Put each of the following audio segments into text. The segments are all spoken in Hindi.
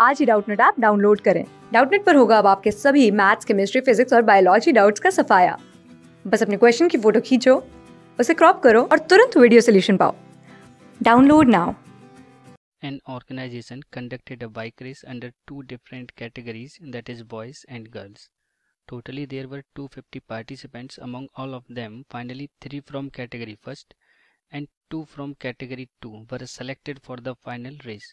आज ही डाउटनेट ऐप डाउनलोड करें डाउटनेट पर होगा अब आपके सभी मैथ्स केमिस्ट्री फिजिक्स और बायोलॉजी डाउट्स का सफाया बस अपने क्वेश्चन की फोटो खींचो उसे क्रॉप करो और तुरंत वीडियो सोल्यूशन पाओ download now an organization conducted a bike race under two different categories that is boys and girls totally there were 250 participants among all of them finally three from category first and two from category two were selected for the final race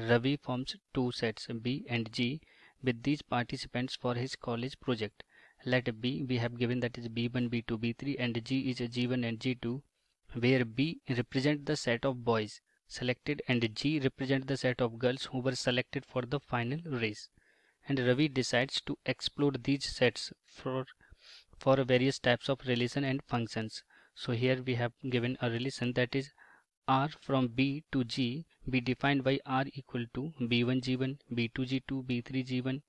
Ravi forms two sets B and G with these participants for his college project. Let B we have given that is B1, B2, B3 and G is G1 and G2 where B represent the set of boys selected and G represent the set of girls who were selected for the final race. And Ravi decides to explore these sets for, for various types of relation and functions. So here we have given a relation that is R from B to G be defined by R equal to B1 G1, B2 G2, B3 G1.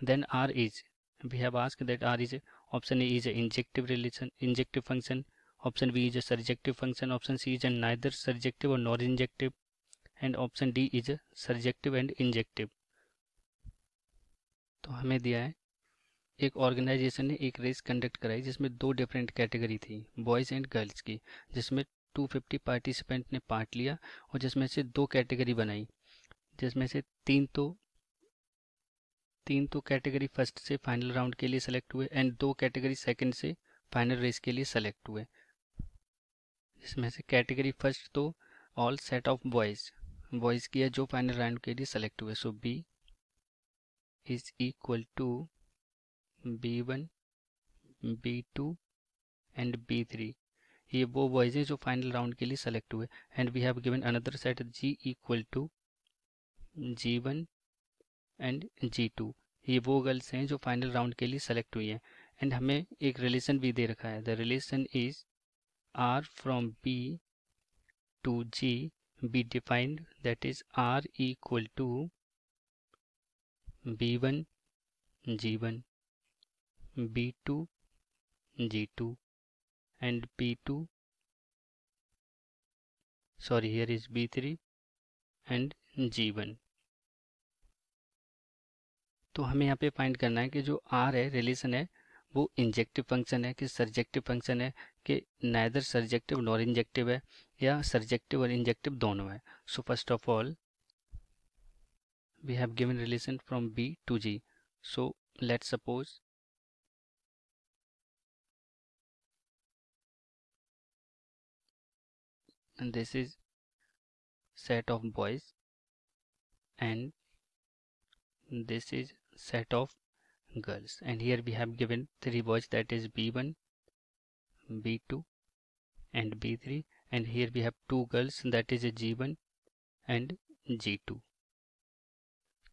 Then R is, we have asked that R is, a, option A is an injective relation, injective function, option B is a surjective function, option C is a neither surjective or nor injective, and option D is a surjective and injective. तो हमें दिया है एक ऑर्गेनाइजेशन ने एक रेस कंडक्ट कराई जिसमें दो डिफरेंट कैटेगरी थी बॉयज़ एंड गर्ल्स की जिसमें 250 पार्टिसिपेंट ने पार्ट लिया और जिसमें से दो कैटेगरी बनाई जिसमें से तीन तो तीन तो कैटेगरी फर्स्ट से फाइनल राउंड के लिए सेलेक्ट हुए एंड दो कैटेगरी सेकंड से फाइनल रेस के लिए सेलेक्ट हुए जिसमें से कैटेगरी फर्स्ट तो all set of boys boys किया जो फाइनल राउंड के लिए सेलेक्ट हुए so B is equal to B one B two and B three ये वो बॉयज़ हैं जो फाइनल राउंड के लिए सेलेक्ट हुए and we have given another set G equal to G one and G two ये वो गर्ल्स हैं जो फाइनल राउंड के लिए सेलेक्ट हुई हैं एंड हमें एक रिलेशन भी दे रखा है the relation is R from B to G be defined that is R equal to B one G one B to G two and P2 sorry here is B3 and G1 तो हमें यहाँ पे फाइंड करना है कि जो R है रिलेशन है वो इंजेक्टिव फंक्शन है कि सर्जेक्टिव फंक्शन है कि नाइदर सर्जेक्टिव नॉर इंजेक्टिव है या सर्जेक्टिव और इंजेक्टिव दोनों है so first of all we have given relation from b to g so let's suppose and this is set of boys and this is set of girls and here we have given three boys that is b1 b2 and b3 and here we have two girls that is g1 and g2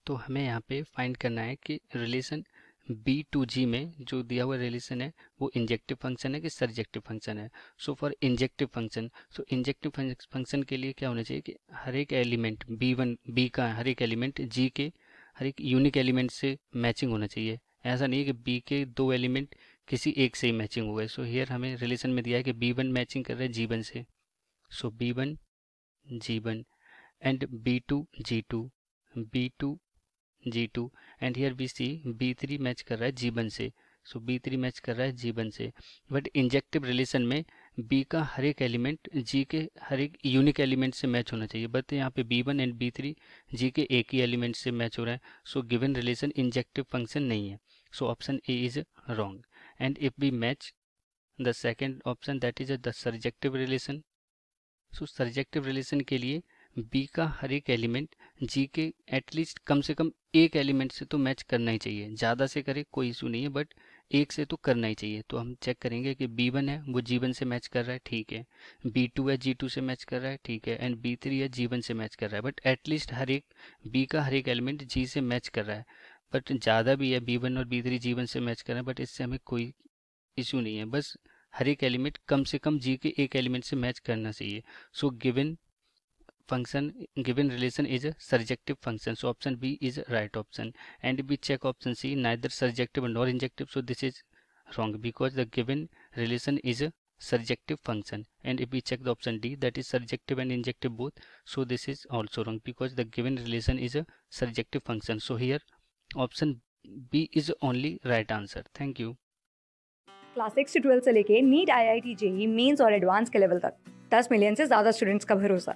तो हमें यहाँ पे फाइंड करना है कि रिलेशन बी टू जी में जो दिया हुआ रिलेशन है वो इंजेक्टिव फंक्शन है कि सर्जेक्टिव फंक्शन है so for injective function so injective function के लिए क्या होना चाहिए कि हर एक एलिमेंट बी वन बी का हर एक एलिमेंट जी के हर एक यूनिक एलिमेंट से मैचिंग होना चाहिए ऐसा नहीं है कि बी के दो एलिमेंट किसी एक से ही मैचिंग हो गए सो हेयर हमें रिलेशन में दिया है कि बी वन मैचिंग कर रहे हैं जी वन से so B one G one and B to G two B two G2 and here we see B3 match कर रहा है G1 से सो so, B3 मैच कर रहा है G1 से बट इंजेक्टिव रिलेशन में B का हर एक एलिमेंट G के हर एक यूनिक एलिमेंट से मैच होना चाहिए बट यहाँ पे B1 एंड बी थ्री जी के एक ही एलिमेंट से मैच हो रहा है so given relation injective function नहीं है so option A is wrong and if we match the second option that is the surjective relation so surjective relation के लिए बी का हर एक एलिमेंट जी के एटलीस्ट कम से कम एक एलिमेंट से तो मैच करना ही चाहिए ज़्यादा से करे कोई इशू नहीं है बट एक से तो करना ही चाहिए तो हम चेक करेंगे कि बी वन है वो जी वन से मैच कर रहा है ठीक है बी टू है जी टू से मैच कर रहा है ठीक है एंड बी थ्री है जी वन से मैच कर रहा है बट एटलीस्ट हर एक बी का हर एक एलिमेंट जी से मैच कर रहा है बट ज़्यादा भी है बी वन और बी थ्री जी वन से मैच कर रहे हैं बट इससे हमें कोई इशू नहीं है बस हर एक एलिमेंट कम से कम जी के एक एलिमेंट से मैच करना चाहिए so given function given relation is a surjective function so option b is right option and we check option c neither surjective nor injective so this is wrong because the given relation is a surjective function and if we check the option d that is surjective and injective both so this is also wrong because the given relation is a surjective function so here option b is only right answer thank you class six से ट्वेल्थ से लेके NEET I I T JEE mains और एडवांस के लेवल तक 10 मिलियन से ज़्यादा स्टूडेंट्स का भरोसा